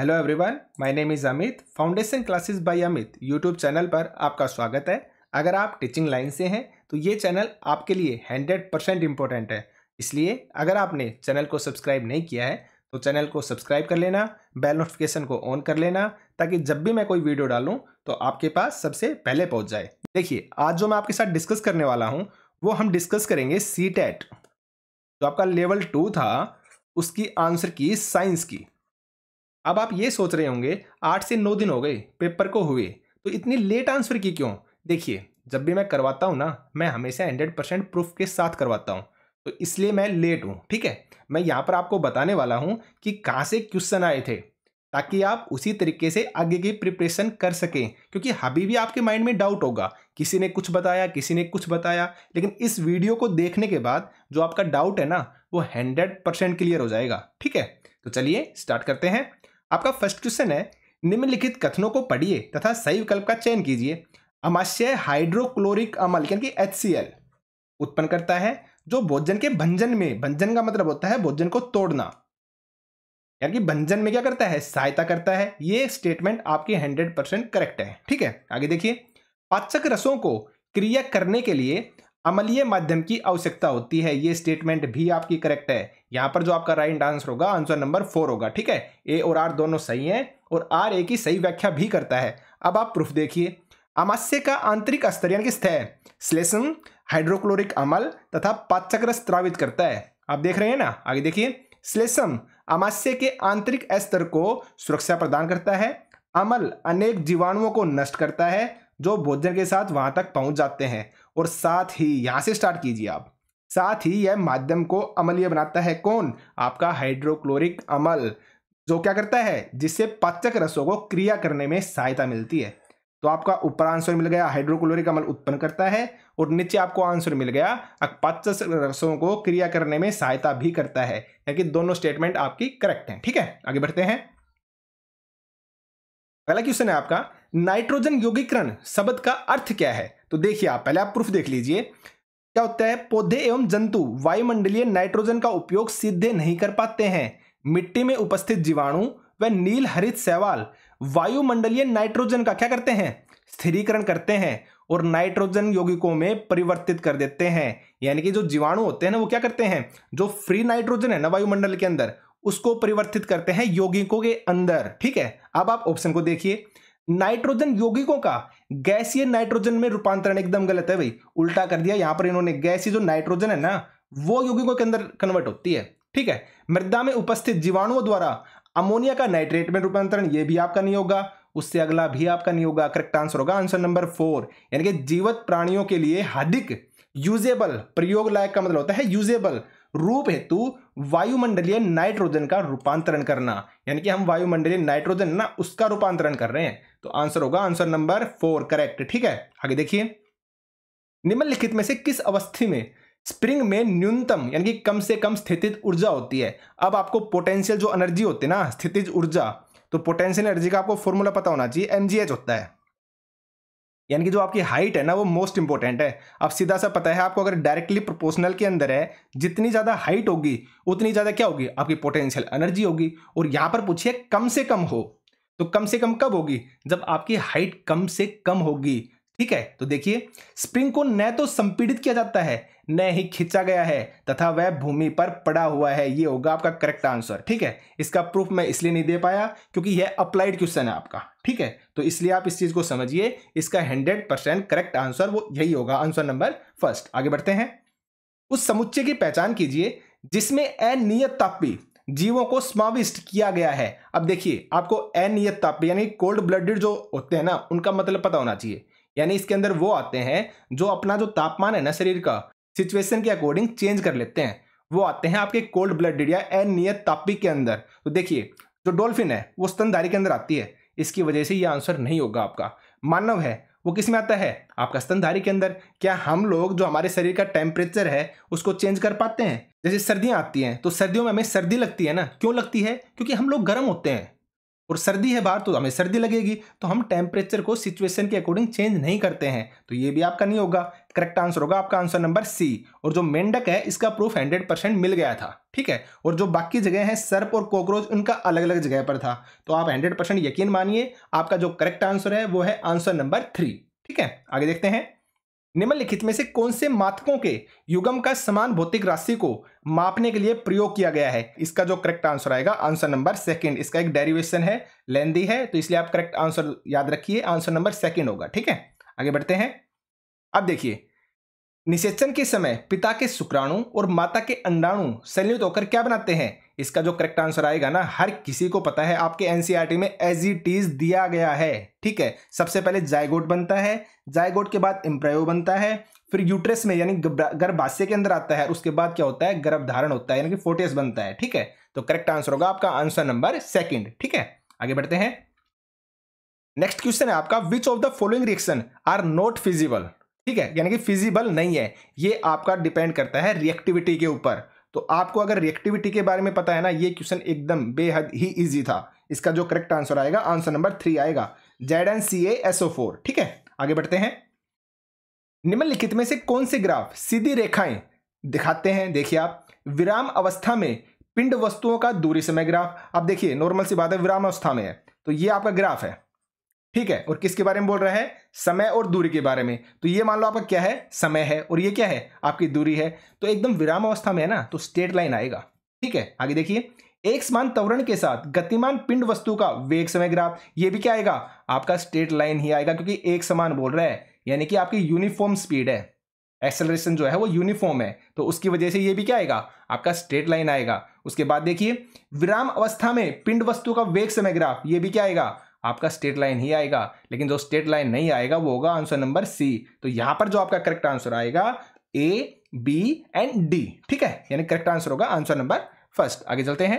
hello everyone my name is Amit foundation classes by Amit YouTube channel पर आपका स्वागत है अगर आप टीचिंग लाइन से हैं तो ये चैनल आपके लिए हंड्रेड परसेंट इम्पोर्टेंट है इसलिए अगर आपने चैनल को सब्सक्राइब नहीं किया है तो चैनल को सब्सक्राइब कर लेना बेल नोटिफिकेशन को ऑन कर लेना ताकि जब भी मैं कोई वीडियो डालूँ तो आपके पास सबसे पहले पहुँच जाए देखिए आज जो मैं आपके साथ डिस्कस करने वाला हूँ वो हम डिस्कस करेंगे सी e जो आपका लेवल टू था उसकी आंसर की साइंस की अब आप ये सोच रहे होंगे आठ से नौ दिन हो गए पेपर को हुए तो इतनी लेट आंसर की क्यों देखिए जब भी मैं करवाता हूँ ना मैं हमेशा हंड्रेड परसेंट प्रूफ के साथ करवाता हूँ तो इसलिए मैं लेट हूँ ठीक है मैं यहाँ पर आपको बताने वाला हूँ कि कहाँ से क्वेश्चन आए थे ताकि आप उसी तरीके से आगे की प्रिपरेशन कर सकें क्योंकि अभी भी आपके माइंड में डाउट होगा किसी ने कुछ बताया किसी ने कुछ बताया लेकिन इस वीडियो को देखने के बाद जो आपका डाउट है ना वो हंड्रेड परसेंट क्लियर हो जाएगा ठीक है तो चलिए स्टार्ट करते हैं आपका फर्स्ट क्वेश्चन है निम्नलिखित कथनों को पढ़िए तथा सही विकल्प का चयन कीजिए अमाश्य हाइड्रोक्लोरिक अमल यानी कि एच उत्पन्न करता है जो भोजन के भंजन में भंजन का मतलब होता है भोजन को तोड़ना यानी कि भंजन में क्या करता है सहायता करता है ये स्टेटमेंट आपकी हंड्रेड परसेंट करेक्ट है ठीक है आगे देखिए पाचक रसों को क्रिया करने के लिए अमलीय माध्यम की आवश्यकता होती है ये स्टेटमेंट भी आपकी करेक्ट है यहाँ पर जो आपका राइट आंसर होगा आंसर नंबर फोर होगा ठीक है ए और आर दोनों सही हैं और आर ए की सही व्याख्या भी करता है अब आप प्रूफ देखिए अमास्य का आंतरिक स्तर यानी कि स्थय श्लेषण हाइड्रोक्लोरिक अमल तथा पाचक्र स्त्रावित करता है आप देख रहे हैं ना आगे देखिए श्लेषम अमास्य के आंतरिक स्तर को सुरक्षा प्रदान करता है अमल अनेक जीवाणुओं को नष्ट करता है जो भोजन के साथ वहां तक पहुंच जाते हैं और साथ ही यहां से स्टार्ट कीजिए आप साथ ही यह माध्यम को अमलीय बनाता है कौन आपका हाइड्रोक्लोरिक अमल जो क्या करता है जिससे पाचक रसों को क्रिया करने में सहायता मिलती है तो आपका ऊपर आंसर मिल गया हाइड्रोक्लोरिक अमल उत्पन्न करता है और नीचे आपको आंसर मिल गया पाचक रसों को क्रिया करने में सहायता भी करता है यानी कि दोनों स्टेटमेंट आपकी करेक्ट है ठीक है आगे बढ़ते हैं अगला क्वेश्चन है आपका नाइट्रोजन योगीकरण शब्द का अर्थ क्या है तो देखिए आप पहले आप प्रूफ देख लीजिए क्या होता है पौधे एवं जंतु वायुमंडलीय नाइट्रोजन का उपयोग सीधे नहीं कर पाते हैं मिट्टी में उपस्थित जीवाणु व नील हरित सवाल वायुमंडलीय नाइट्रोजन का क्या करते हैं स्थिरीकरण करते हैं और नाइट्रोजन यौगिकों में परिवर्तित कर देते हैं यानी कि जो जीवाणु होते हैं ना वो क्या करते हैं जो फ्री नाइट्रोजन है ना वायुमंडल के अंदर उसको परिवर्तित करते हैं यौगिकों के अंदर ठीक है अब आप ऑप्शन को देखिए नाइट्रोजन यौगिकों का गैसीय नाइट्रोजन में रूपांतरण एकदम गलत है भाई उल्टा कर दिया यहां पर इन्होंने गैसीय जो नाइट्रोजन है ना वो यौगिकों के अंदर कन्वर्ट होती है ठीक है मृदा में उपस्थित जीवाणुओं द्वारा अमोनिया का नाइट्रेट में रूपांतरण ये भी आपका नहीं होगा उससे अगला भी आपका नहीं होगा करेक्ट आंसर होगा आंसर नंबर फोर यानी कि जीवित प्राणियों के लिए हादिक यूजेबल प्रयोग लायक का मतलब होता है यूजेबल रूप हेतु वायुमंडलीय नाइट्रोजन का रूपांतरण करना यानी कि हम वायुमंडलीय नाइट्रोजन ना उसका रूपांतरण कर रहे हैं तो आंसर होगा आंसर नंबर फोर करेक्ट ठीक है आगे देखिए निम्नलिखित में से किस अवस्थी में स्प्रिंग में न्यूनतम यानी कि कम से कम स्थितिज ऊर्जा होती है अब आपको पोटेंशियल जो एनर्जी होती है ना स्थितिज ऊर्जा तो पोटेंशियल एनर्जी का आपको फॉर्मूला पता होना चाहिए एम होता है यानी कि जो आपकी हाइट है ना वो मोस्ट इंपॉर्टेंट है अब सीधा सा पता है आपको अगर डायरेक्टली प्रोपोर्शनल के अंदर है जितनी ज़्यादा हाइट होगी उतनी ज़्यादा क्या होगी आपकी पोटेंशियल एनर्जी होगी और यहाँ पर पूछिए कम से कम हो तो कम से कम कब होगी जब आपकी हाइट कम से कम होगी ठीक है तो देखिए स्प्रिंग को न तो संपीड़ित किया जाता है न ही खींचा गया है तथा वह भूमि पर पड़ा हुआ है ये होगा आपका करेक्ट आंसर ठीक है इसका प्रूफ मैं इसलिए नहीं दे पाया क्योंकि यह अप्लाइड क्वेश्चन है आपका ठीक है तो इसलिए आप इस चीज को समझिए इसका हंड्रेड परसेंट करेक्ट आंसर वो यही होगा आंसर नंबर फर्स्ट आगे बढ़ते हैं उस समुच्चय की पहचान कीजिए जिसमें अनियत तापी जीवों को समाविष्ट किया गया है अब देखिए आपको अनियत तापी यानी कोल्ड ब्लडेड जो होते हैं ना उनका मतलब पता होना चाहिए यानी इसके अंदर वो आते हैं जो अपना जो तापमान है ना शरीर का सिचुएशन के अकॉर्डिंग चेंज कर लेते हैं वो आते हैं आपके कोल्ड ब्लडेड या नियत तापी के अंदर तो देखिए जो डॉल्फिन है वो स्तनधारी के अंदर आती है इसकी वजह से ये आंसर नहीं होगा आपका मानव है वो किस में आता है आपका स्तनधारी के अंदर क्या हम लोग जो हमारे शरीर का टेम्परेचर है उसको चेंज कर पाते हैं जैसे सर्दियाँ आती हैं तो सर्दियों में हमें सर्दी लगती है ना क्यों लगती है क्योंकि हम लोग गर्म होते हैं और सर्दी है बाहर तो हमें सर्दी लगेगी तो हम टेम्परेचर को सिचुएशन के अकॉर्डिंग चेंज नहीं करते हैं तो ये भी आपका नहीं होगा करेक्ट आंसर होगा आपका आंसर नंबर सी और जो मेंढक है इसका प्रूफ हंड्रेड परसेंट मिल गया था ठीक है और जो बाकी जगह है सर्प और कॉकरोच उनका अलग अलग जगह पर था तो आप हंड्रेड परसेंट यकीन मानिए आपका जो करेक्ट आंसर है वो है आंसर नंबर थ्री ठीक है आगे देखते हैं निम्नलिखित में से कौन से मातकों के युगम का समान भौतिक राशि को मापने के लिए प्रयोग किया गया है इसका जो करेक्ट आंसर आएगा आंसर नंबर सेकंड इसका एक डेरिवेशन है लेंदी है तो इसलिए आप करेक्ट आंसर याद रखिए आंसर नंबर सेकंड होगा ठीक है आगे बढ़ते हैं अब देखिए निषेचन के समय पिता के शुक्राणु और माता के अंडाणु संयुक्त होकर क्या बनाते हैं इसका जो करेक्ट आंसर आएगा ना हर किसी को पता है आपके एनसीईआरटी e में एज इट इज दिया गया है ठीक है सबसे पहले जायगोट बनता है जायगोट के बाद इम्प्रयो बनता है फिर यूट्रस में यानी गर्भाशय के अंदर आता है उसके बाद क्या होता है गर्भधारण होता है यानी कि फोटेस बनता है ठीक है तो करेक्ट आंसर होगा आपका आंसर नंबर सेकेंड ठीक है आगे बढ़ते हैं नेक्स्ट क्वेश्चन है आपका which of the following reaction are not feasible ठीक है यानी कि फिजिबल नहीं है ये आपका डिपेंड करता है रिएक्टिविटी के ऊपर तो आपको अगर रिएक्टिविटी के बारे में पता है ना ये क्वेश्चन एकदम बेहद ही ईजी था इसका जो करेक्ट आंसर आएगा आंसर नंबर थ्री आएगा Z N C S O four ठीक है आगे बढ़ते हैं निम्नलिखित में से कौन से ग्राफ सीधी रेखाएं दिखाते हैं देखिए आप विराम अवस्था में पिंड वस्तुओं का दूरी समय ग्राफ अब देखिए नॉर्मल सी बात है विराम अवस्था में है तो ये आपका ग्राफ है ठीक है और किसके बारे में बोल रहा है समय और दूरी के बारे में तो ये मान लो आपका क्या है समय है और ये क्या है आपकी दूरी है तो एकदम विराम अवस्था में है ना तो स्टेट लाइन आएगा ठीक है आगे देखिए एक समान तवरण के साथ गतिमान पिंड वस्तु का वेग समय ग्राफ ये भी क्या आएगा आपका स्टेट लाइन ही आएगा क्योंकि एक समान बोल रहा है यानी कि आपकी यूनिफॉर्म स्पीड है एक्सेलरेशन जो है वो यूनिफॉर्म है तो उसकी वजह से ये भी क्या आएगा आपका स्ट्रेट लाइन आएगा उसके बाद देखिए विराम अवस्था में पिंड वस्तु का वेग समय ग्राफ ये भी क्या आएगा आपका स्टेट लाइन ही आएगा लेकिन जो स्टेट लाइन नहीं आएगा वो होगा आंसर नंबर सी तो यहां पर जो आपका करेक्ट आंसर आएगा ए बी एंड डी ठीक है यानी करेक्ट आंसर होगा आंसर नंबर फर्स्ट आगे चलते हैं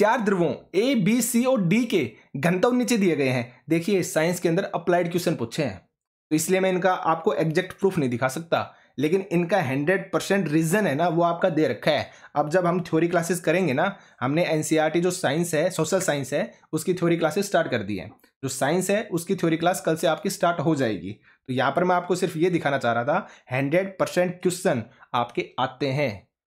चार ध्रुवों ए बी सी और डी के घनत्व नीचे दिए गए हैं देखिए साइंस के अंदर अप्लाइड क्वेश्चन पूछे हैं तो इसलिए मैं इनका आपको एग्जैक्ट प्रूफ नहीं दिखा सकता लेकिन इनका हंड्रेड परसेंट रीज़न है ना वो आपका दे रखा है अब जब हम थ्योरी क्लासेस करेंगे ना हमने एन e जो साइंस है सोशल साइंस है उसकी थ्योरी क्लासेस स्टार्ट कर दी है जो साइंस है उसकी थ्योरी क्लास कल से आपकी स्टार्ट हो जाएगी तो यहाँ पर मैं आपको सिर्फ ये दिखाना चाह रहा था हंड्रेड परसेंट क्वेश्चन आपके आते हैं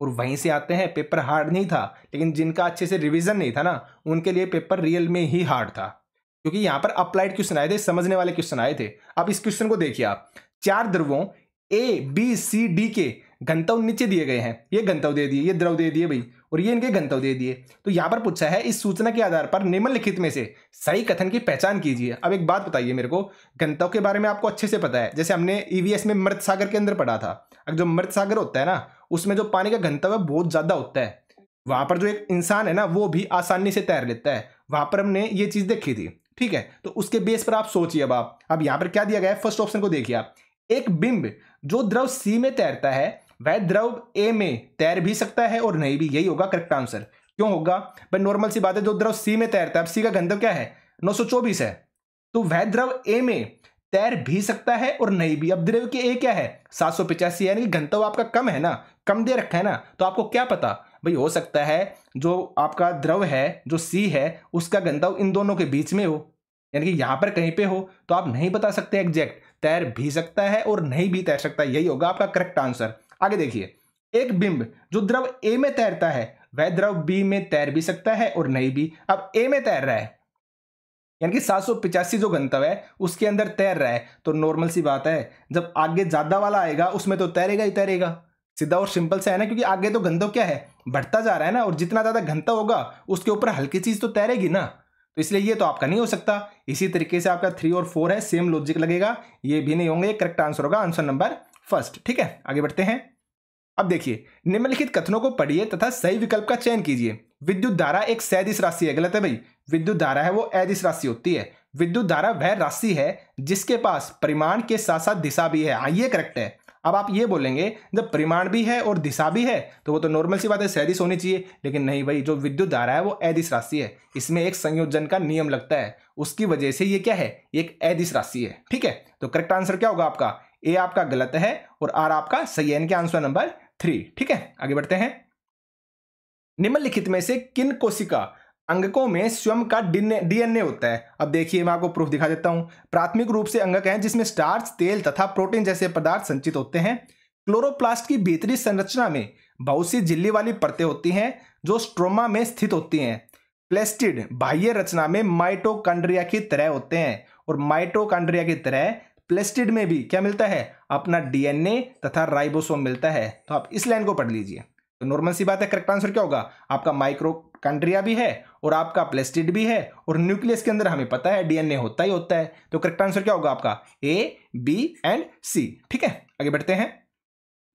और वहीं से आते हैं पेपर हार्ड नहीं था लेकिन जिनका अच्छे से रिविजन नहीं था ना उनके लिए पेपर रियल में ही हार्ड था क्योंकि यहाँ पर अप्लाइड क्वेश्चन आए थे समझने वाले क्वेश्चन आए थे अब इस क्वेश्चन को देखिए आप चार ध्रुवों ए बी सी डी के गंतव नीचे दिए गए हैं ये गंतव्य दे दिए ये द्रव दे दिए भाई और ये इनके गंतव दे दिए तो यहाँ पर पूछा है इस सूचना के आधार पर निम्नलिखित में से सही कथन की पहचान कीजिए अब एक बात बताइए मेरे को गंतव्य के बारे में आपको अच्छे से पता है जैसे हमने ईवीएस e में मृत सागर के अंदर पढ़ा था अब जो मृत सागर होता है ना उसमें जो पानी का गंतव है बहुत ज़्यादा होता है वहाँ पर जो एक इंसान है ना वो भी आसानी से तैर लेता है वहाँ पर हमने ये चीज़ देखी थी ठीक है तो उसके बेस पर आप सोचिए अब आप अब यहाँ पर क्या दिया गया है फर्स्ट ऑप्शन को देखिए आप एक बिंब जो द्रव सी में तैरता है वह द्रव ए में तैर भी सकता है और नहीं भी यही होगा करेक्ट आंसर क्यों होगा भाई नॉर्मल सी बात है जो द्रव सी में तैरता है अब सी का घनत्व क्या है 924 है तो वह द्रव ए में तैर भी सकता है और नहीं भी अब द्रव के ए क्या है सात सौ पिचासी यानी कि घनत्व आपका कम है ना कम दे रखा है ना तो आपको क्या पता भाई हो सकता है जो आपका द्रव है जो सी है उसका घनत्व इन दोनों के बीच में हो यानी कि यहाँ पर कहीं पे हो तो आप नहीं बता सकते एग्जैक्ट तैर भी सकता है और नहीं भी तैर सकता यही होगा आपका करेक्ट आंसर आगे देखिए एक बिंब जो द्रव ए में तैरता है वह द्रव बी में तैर भी सकता है और नहीं भी अब ए में तैर रहा है यानी कि सात जो गंतव्य है उसके अंदर तैर रहा है तो नॉर्मल सी बात है जब आगे ज़्यादा वाला आएगा उसमें तो तैरेगा ही तैरेगा सीधा और सिंपल सा है ना क्योंकि आगे तो गंतव्य क्या है बढ़ता जा रहा है ना और जितना ज़्यादा घंतव होगा उसके ऊपर हल्की चीज़ तो तैरेगी ना तो इसलिए ये तो आपका नहीं हो सकता इसी तरीके से आपका थ्री और फोर है सेम लॉजिक लगेगा ये भी नहीं होंगे करेक्ट आंसर होगा आंसर नंबर फर्स्ट ठीक है आगे बढ़ते हैं अब देखिए निम्नलिखित कथनों को पढ़िए तथा सही विकल्प का चयन कीजिए विद्युत धारा एक सैदिश राशि है गलत है भाई विद्युत धारा है वो ऐदिश राशि होती है विद्युत धारा वह राशि है जिसके पास परिमाण के साथ साथ दिशा भी है हाँ ये करेक्ट है अब आप ये बोलेंगे जब परिमाण भी है और दिशा भी है तो वो तो नॉर्मल सी बात है सैदिश होनी चाहिए लेकिन नहीं भाई जो विद्युत धारा है वो एदिश राशि है इसमें एक संयोजन का नियम लगता है उसकी वजह से ये क्या है एक एदिश राशि है ठीक है तो करेक्ट आंसर क्या होगा आपका ए आपका गलत है और आर आपका सही है आंसर नंबर थ्री ठीक है आगे बढ़ते हैं निम्नलिखित में से किन कोशिका अंगकों में स्वयं का डीएनए होता है अब देखिए मैं आपको प्रूफ दिखा देता हूँ प्राथमिक रूप से अंगक हैं जिसमें स्टार्च तेल तथा प्रोटीन जैसे पदार्थ संचित होते हैं क्लोरोप्लास्ट की भीतरी संरचना में बहुत सी झिल्ली वाली परतें होती हैं जो स्ट्रोमा में स्थित होती हैं प्लेस्टिड बाह्य रचना में माइटोकांड्रिया की तरह होते हैं और माइटोकांड्रिया की तरह प्लेस्टिड में भी क्या मिलता है अपना डीएनए तथा राइबोसोम मिलता है तो आप इस लाइन को पढ़ लीजिए तो नॉर्मल सी बात है करेक्ट आंसर क्या होगा आपका माइक्रोकांड्रिया भी है और आपका प्लेस्टिड भी है और न्यूक्लियस के अंदर हमें पता है डीएनए होता ही होता है तो करेक्ट आंसर क्या होगा आपका ए बी एंड सी ठीक है आगे बढ़ते हैं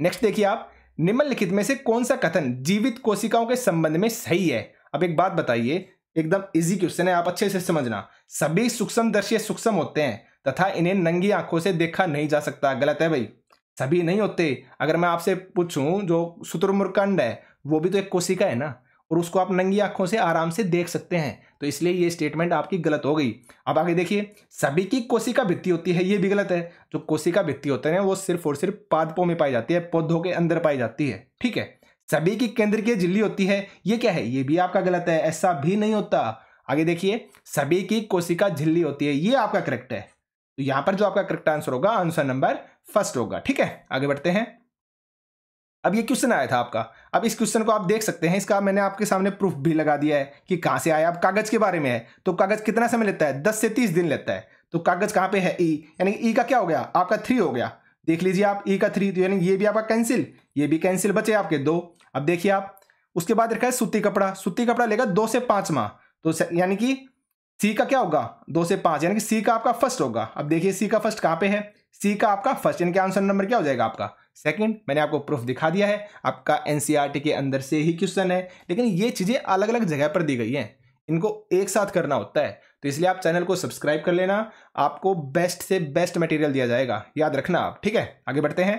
नेक्स्ट देखिए आप निम्नलिखित में से कौन सा कथन जीवित कोशिकाओं के संबंध में सही है अब एक बात बताइए एकदम इजी क्वेश्चन है आप अच्छे से समझना सभी सूक्ष्म दर्शी सूक्ष्म होते हैं तथा इन्हें नंगी आंखों से देखा नहीं जा सकता गलत है भाई सभी नहीं होते अगर मैं आपसे पूछूं जो शुतुरमुर्कंड है वो भी तो एक कोशिका है ना और उसको आप नंगी आंखों से आराम से देख सकते हैं तो इसलिए ये स्टेटमेंट आपकी गलत हो गई अब आगे देखिए सभी की कोशिका भित्ति होती है ये भी गलत है जो कोशिका भित्ति होते हैं वो सिर्फ और सिर्फ पादपों में पाई जाती है पौधों के अंदर पाई जाती है ठीक है सभी की केंद्रीय झिल्ली होती है ये क्या है ये भी आपका गलत है ऐसा भी नहीं होता आगे देखिए सभी की कोशिका झिल्ली होती है ये आपका करेक्ट है तो यहाँ पर जो आपका करेक्ट आंसर होगा आंसर नंबर फर्स्ट होगा ठीक है आगे बढ़ते हैं अब ये क्वेश्चन आया था आपका अब इस क्वेश्चन को आप देख सकते हैं इसका मैंने आपके सामने प्रूफ भी लगा दिया है कि कहां से आया अब कागज के बारे में है तो कागज कितना समय लेता है दस से तीस दिन लेता है तो कागज कहां पे है ई e, यानी ई e का क्या हो गया आपका थ्री हो गया देख लीजिए आप ई e का थ्री तो यानी ये भी आपका कैंसिल ये भी कैंसिल बचे आपके दो अब देखिए आप उसके बाद रखा है सूती कपड़ा सूती कपड़ा लेगा दो से पांच माह तो यानी कि सी का क्या होगा दो से पांच यानी कि सी का आपका फर्स्ट होगा अब देखिए सी का फर्स्ट कहां पे है सी का आपका फर्स्ट इनके आंसर नंबर क्या हो जाएगा आपका सेकंड मैंने आपको प्रूफ दिखा दिया है आपका एनसीईआरटी e के अंदर से ही क्वेश्चन है लेकिन ये चीज़ें अलग अलग जगह पर दी गई हैं इनको एक साथ करना होता है तो इसलिए आप चैनल को सब्सक्राइब कर लेना आपको बेस्ट से बेस्ट मटेरियल दिया जाएगा याद रखना आप ठीक है आगे बढ़ते हैं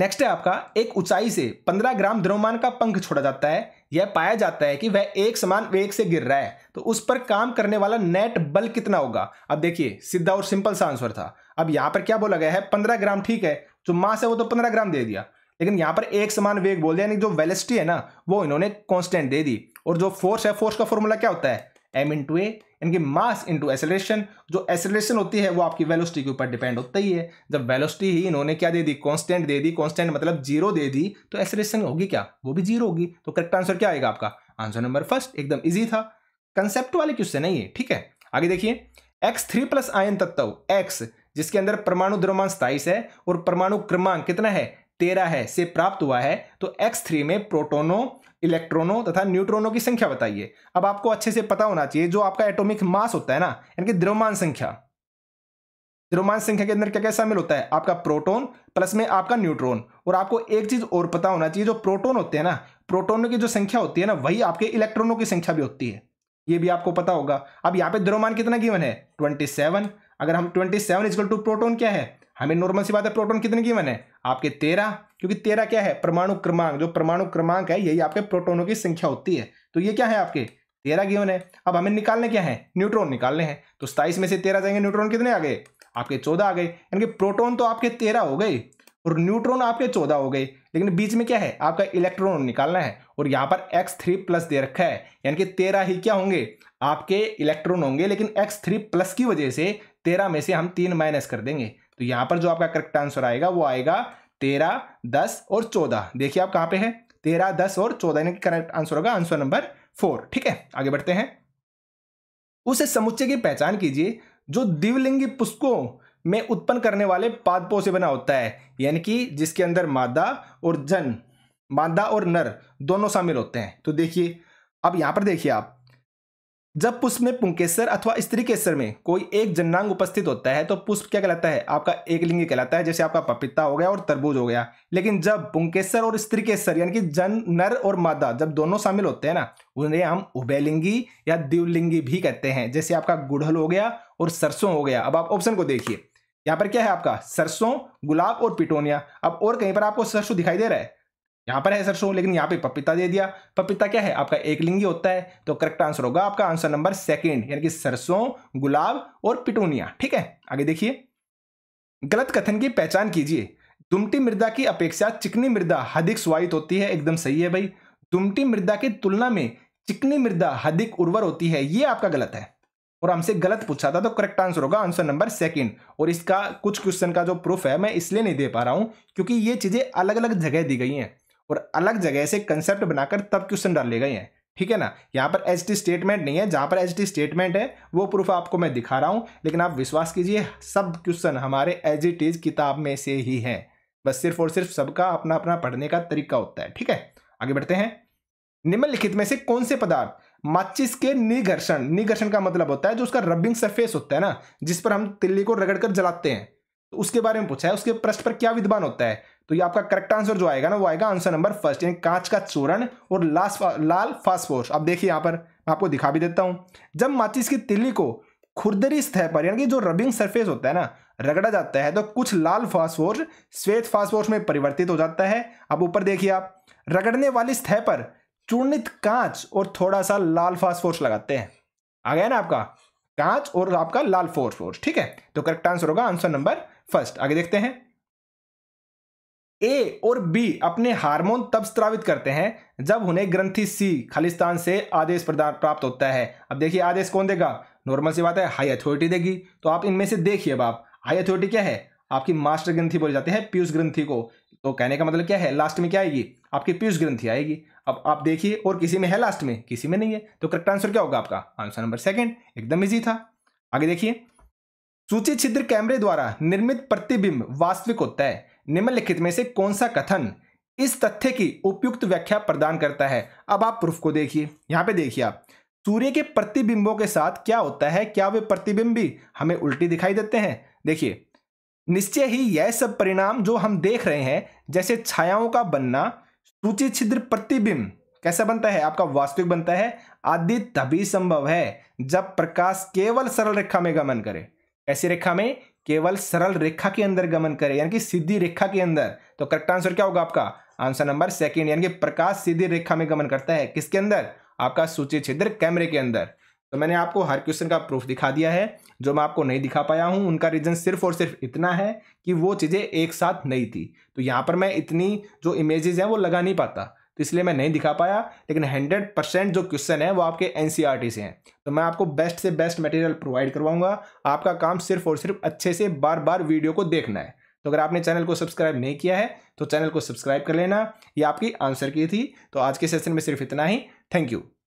नेक्स्ट है आपका एक ऊंचाई से 15 ग्राम द्रव्यमान का पंख छोड़ा जाता है यह पाया जाता है कि वह एक समान वेग से गिर रहा है तो उस पर काम करने वाला नेट बल कितना होगा अब देखिए सीधा और सिंपल सा आंसर था अब यहां पर क्या बोला गया है पंद्रह ग्राम ठीक है जो मास है वो तो पंद्रह ग्राम दे दिया लेकिन यहां पर एक समान वेग बोल दिया जो वेलिस्टी है ना वो इन्होंने कॉन्स्टेंट दे दी और जो फोर्स है फोर्स का फॉर्मूला क्या होता है एम इंटू ए इनकी मास इंटू एसेलेशन जो एसेलेशन होती है वो आपकी वेलोसिटी के ऊपर डिपेंड होता ही है जब वेलोसिटी ही इन्होंने क्या दे दी कांस्टेंट दे दी कांस्टेंट मतलब जीरो दे दी तो एसेलेशन होगी क्या वो भी जीरो होगी तो करेक्ट आंसर क्या आएगा आपका आंसर नंबर फर्स्ट एकदम ईजी था कंसेप्ट वाले क्वेश्चन है ये ठीक है आगे देखिए एक्स थ्री प्लस आयन तत्व एक्स जिसके अंदर परमाणु द्रव्यमान सताइस है और परमाणु क्रमांक कितना है तेरह है से प्राप्त हुआ है तो एक्स थ्री में प्रोटोनों इलेक्ट्रॉनों तथा न्यूट्रॉनों की संख्या बताइए अब आपको अच्छे से पता होना चाहिए जो आपका एटॉमिक मास होता है ना यानी कि द्रव्यमान संख्या द्रव्यमान संख्या के अंदर क्या क्या शामिल होता है आपका प्रोटोन प्लस में आपका न्यूट्रॉन और आपको एक चीज और पता होना चाहिए जो प्रोटोन होते हैं ना प्रोटोनों की जो संख्या होती है ना वही आपके इलेक्ट्रॉनों की संख्या भी होती है ये भी आपको पता होगा अब यहाँ पे द्रव्यमान कितना गिवन है सेवन अगर हम twenty seven equal to proton क्या है हमें नॉर्मल सी बात है प्रोटोन कितने गिवन है आपके तेरह क्योंकि तेरह क्या है परमाणु क्रमांक जो परमाणु क्रमांक है यही आपके प्रोटोनों की संख्या होती है तो ये क्या है आपके तेरह गिवन है अब हमें निकालने क्या है न्यूट्रॉन निकालने हैं तो सताइस में से तेरह जाएंगे न्यूट्रॉन कितने आ गए आपके चौदह आ गए यानी कि प्रोटोन तो आपके तेरह हो गए और न्यूट्रॉन आपके चौदह हो गए लेकिन बीच में क्या है आपका इलेक्ट्रॉन निकालना है और यहाँ पर एक्स थ्री प्लस दे रखा है यानी कि तेरह ही क्या होंगे आपके इलेक्ट्रॉन होंगे लेकिन एक्स थ्री प्लस की वजह से तेरह में से हम तीन माइनस कर देंगे तो यहाँ पर जो आपका करेक्ट आंसर आएगा वो आएगा तेरह दस और चौदह देखिए आप कहां पे है तेरह दस और चौदह यानी करेक्ट आंसर होगा आंसर नंबर फोर ठीक है आगे बढ़ते हैं उस समुच्चय की पहचान कीजिए जो दिवलिंगी पुष्पों में उत्पन्न करने वाले पादपों से बना होता है यानी कि जिसके अंदर मादा और जन मादा और नर दोनों शामिल होते हैं तो देखिए अब यहां पर देखिए आप जब पुष्प में पुंकेसर अथवा स्त्री केसर में कोई एक जन्नांग उपस्थित होता है तो पुष्प क्या कहलाता है आपका एक लिंगी कहलाता है जैसे आपका पपीता हो गया और तरबूज हो गया लेकिन जब पुंकेसर और केसर यानी कि जन नर और मादा जब दोनों शामिल होते हैं ना उन्हें हम उभयलिंगी या दिवलिंगी भी कहते हैं जैसे आपका गुड़हल हो गया और सरसों हो गया अब आप ऑप्शन को देखिए यहाँ पर क्या है आपका सरसों गुलाब और पिटोनिया अब और कहीं पर आपको सरसों दिखाई दे रहा है यहाँ पर है सरसों लेकिन यहाँ पे पपीता दे दिया पपीता क्या है आपका एक लिंगी होता है तो करेक्ट आंसर होगा आपका आंसर नंबर सेकेंड यानी कि सरसों गुलाब और पिटूनिया ठीक है आगे देखिए गलत कथन की पहचान कीजिए दुमटी मृदा की अपेक्षा चिकनी मृदा अधिक स्वायित होती है एकदम सही है भाई दुमटी मृदा की तुलना में चिकनी मृदा अधिक उर्वर होती है ये आपका गलत है और हमसे गलत पूछा था तो करेक्ट आंसर होगा आंसर नंबर सेकंड और इसका कुछ क्वेश्चन का जो प्रूफ है मैं इसलिए नहीं दे पा रहा हूं क्योंकि ये चीजें अलग अलग जगह दी गई हैं और अलग जगह से कंसेप्ट बनाकर तब क्वेश्चन डाले गए हैं ठीक है ना यहाँ पर एच स्टेटमेंट नहीं है जहाँ पर एच स्टेटमेंट है वो प्रूफ आपको मैं दिखा रहा हूँ लेकिन आप विश्वास कीजिए सब क्वेश्चन हमारे एज इट इज किताब में से ही है बस सिर्फ और सिर्फ सबका अपना अपना पढ़ने का तरीका होता है ठीक है आगे बढ़ते हैं निम्नलिखित में से कौन से पदार्थ माचिस के निघर्षण निघर्षण का मतलब होता है जो उसका रबिंग सरफेस होता है ना जिस पर हम तिल्ली को रगड़कर जलाते हैं तो उसके बारे में पूछा है उसके प्रश्न पर क्या विद्वान होता है तो ये आपका करेक्ट आंसर जो आएगा ना वो आएगा आंसर नंबर फर्स्ट यानी कांच का चूरण और लास्ट लाल फास्फोरस अब देखिए यहाँ पर मैं आपको दिखा भी देता हूँ जब माचिस की तिल्ली को खुरदरी सतह पर यानी कि जो रबिंग सरफेस होता है ना रगड़ा जाता है तो कुछ लाल फास्फोर श्वेत फास्फोर में परिवर्तित हो जाता है अब ऊपर देखिए आप रगड़ने वाली सतह पर चूर्णित कांच और थोड़ा सा लाल फास्फोर्स लगाते हैं आ गया ना आपका कांच और आपका लाल फोर्स फोर्स ठीक है तो करेक्ट आंसर होगा आंसर नंबर फर्स्ट आगे देखते हैं ए और बी अपने हार्मोन तब स्त्रावित करते हैं जब उन्हें ग्रंथि सी खालिस्तान से आदेश प्रदान प्राप्त होता है अब देखिए आदेश कौन देगा नॉर्मल सी बात है हाई अथॉरिटी देगी तो आप इनमें से देखिए अब आप हाई अथॉरिटी क्या है आपकी मास्टर ग्रंथी बोली जाती है पीयूष ग्रंथी को तो कहने का मतलब क्या है लास्ट में क्या आएगी आपकी पीयूष ग्रंथी आएगी अब आप देखिए और किसी में है लास्ट में किसी में नहीं है तो करेक्ट आंसर क्या होगा आपका आंसर नंबर सेकेंड एकदम इजी था आगे देखिए सूची छिद्र कैमरे द्वारा निर्मित प्रतिबिंब वास्तविक होता है निम्नलिखित में से कौन सा कथन इस तथ्य की उपयुक्त व्याख्या प्रदान करता है अब आप प्रूफ को देखिए यहाँ पे देखिए आप सूर्य के प्रतिबिंबों के साथ क्या होता है क्या वे प्रतिबिंब भी हमें उल्टी दिखाई देते हैं देखिए निश्चय ही यह सब परिणाम जो हम देख रहे हैं जैसे छायाओं का बनना सूची छिद्र प्रतिबिंब कैसा बनता है आपका वास्तविक बनता है आदि तभी संभव है जब प्रकाश केवल सरल रेखा में गमन करे ऐसी रेखा में केवल सरल रेखा के अंदर गमन करे यानी कि सीधी रेखा के अंदर तो करेक्ट आंसर क्या होगा आपका आंसर नंबर सेकेंड यानी कि प्रकाश सीधी रेखा में गमन करता है किसके अंदर आपका सूची छिद्र कैमरे के अंदर तो मैंने आपको हर क्वेश्चन का प्रूफ दिखा दिया है जो मैं आपको नहीं दिखा पाया हूँ उनका रीज़न सिर्फ और सिर्फ इतना है कि वो चीज़ें एक साथ नहीं थी तो यहाँ पर मैं इतनी जो इमेजेस हैं वो लगा नहीं पाता तो इसलिए मैं नहीं दिखा पाया लेकिन हंड्रेड परसेंट जो क्वेश्चन है वो आपके एन e से हैं तो मैं आपको बेस्ट से बेस्ट मटेरियल प्रोवाइड करवाऊंगा आपका काम सिर्फ और सिर्फ अच्छे से बार बार वीडियो को देखना है तो अगर आपने चैनल को सब्सक्राइब नहीं किया है तो चैनल को सब्सक्राइब कर लेना ये आपकी आंसर की थी तो आज के सेशन में सिर्फ इतना ही थैंक यू